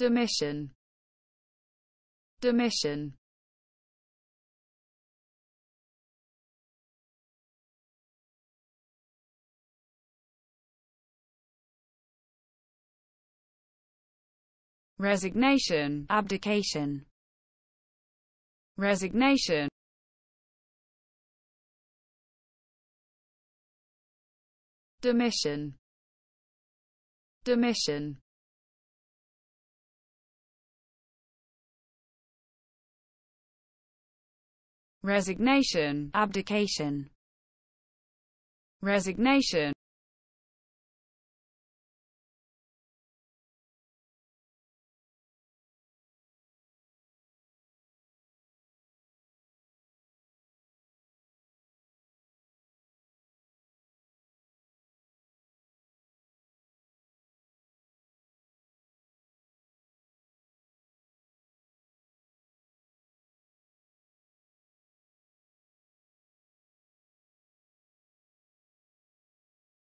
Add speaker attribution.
Speaker 1: Domitian Domitian
Speaker 2: Resignation, abdication Resignation
Speaker 1: Domitian Domitian
Speaker 2: resignation, abdication, resignation,